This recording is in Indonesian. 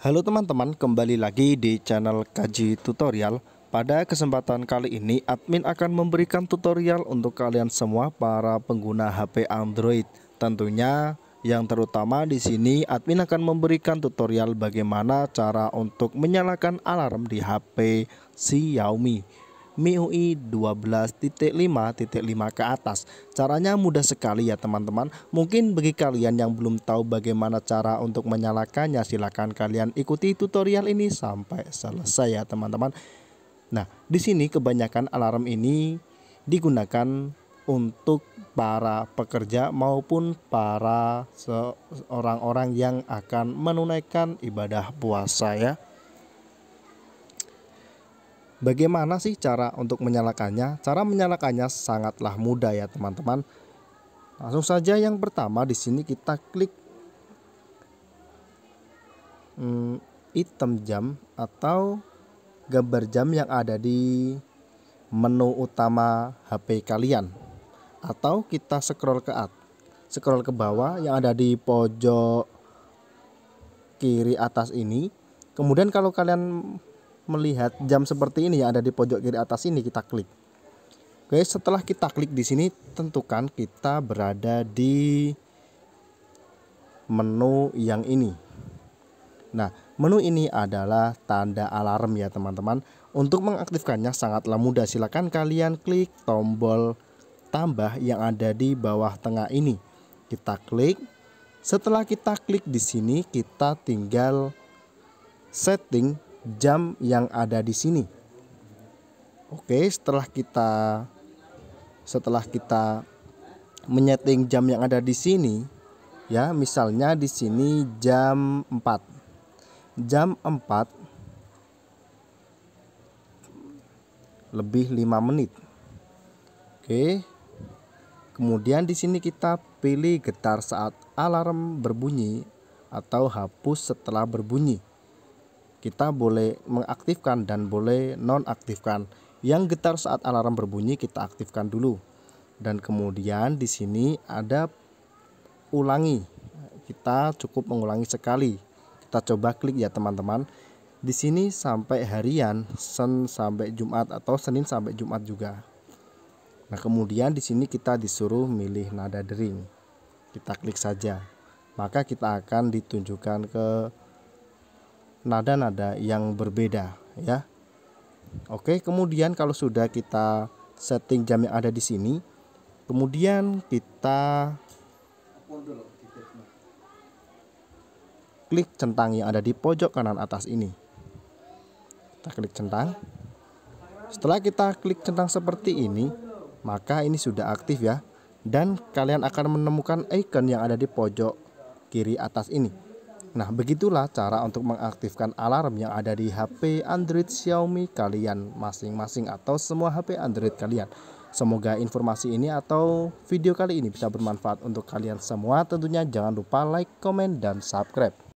Halo teman-teman, kembali lagi di channel Kaji Tutorial. Pada kesempatan kali ini, admin akan memberikan tutorial untuk kalian semua para pengguna HP Android. Tentunya yang terutama di sini admin akan memberikan tutorial bagaimana cara untuk menyalakan alarm di HP Xiaomi. MIUI 12.5.5 ke atas. Caranya mudah sekali ya teman-teman. Mungkin bagi kalian yang belum tahu bagaimana cara untuk menyalakannya Silahkan kalian ikuti tutorial ini sampai selesai ya teman-teman. Nah, di sini kebanyakan alarm ini digunakan untuk para pekerja maupun para seorang orang yang akan menunaikan ibadah puasa ya. Bagaimana sih cara untuk menyalakannya? Cara menyalakannya sangatlah mudah ya teman-teman. Langsung saja yang pertama di sini kita klik hmm, item jam atau gambar jam yang ada di menu utama HP kalian. Atau kita scroll ke atas, scroll ke bawah yang ada di pojok kiri atas ini. Kemudian kalau kalian melihat jam seperti ini yang ada di pojok kiri atas ini kita klik. Oke, setelah kita klik di sini tentukan kita berada di menu yang ini. Nah, menu ini adalah tanda alarm ya teman-teman. Untuk mengaktifkannya sangatlah mudah. Silakan kalian klik tombol tambah yang ada di bawah tengah ini. Kita klik. Setelah kita klik di sini, kita tinggal setting jam yang ada di sini. Oke, setelah kita setelah kita menyeting jam yang ada di sini ya, misalnya di sini jam 4. Jam 4 lebih 5 menit. Oke. Kemudian di sini kita pilih getar saat alarm berbunyi atau hapus setelah berbunyi kita boleh mengaktifkan dan boleh nonaktifkan. Yang getar saat alarm berbunyi kita aktifkan dulu. Dan kemudian di sini ada ulangi. Kita cukup mengulangi sekali. Kita coba klik ya teman-teman. Di sini sampai harian, sen sampai Jumat atau Senin sampai Jumat juga. Nah, kemudian di sini kita disuruh milih nada dering. Kita klik saja. Maka kita akan ditunjukkan ke nada-nada yang berbeda ya. Oke, kemudian kalau sudah kita setting jam yang ada di sini, kemudian kita klik centang yang ada di pojok kanan atas ini. Kita klik centang. Setelah kita klik centang seperti ini, maka ini sudah aktif ya. Dan kalian akan menemukan icon yang ada di pojok kiri atas ini. Nah, begitulah cara untuk mengaktifkan alarm yang ada di HP Android Xiaomi kalian masing-masing atau semua HP Android kalian. Semoga informasi ini atau video kali ini bisa bermanfaat untuk kalian semua. Tentunya jangan lupa like, komen, dan subscribe.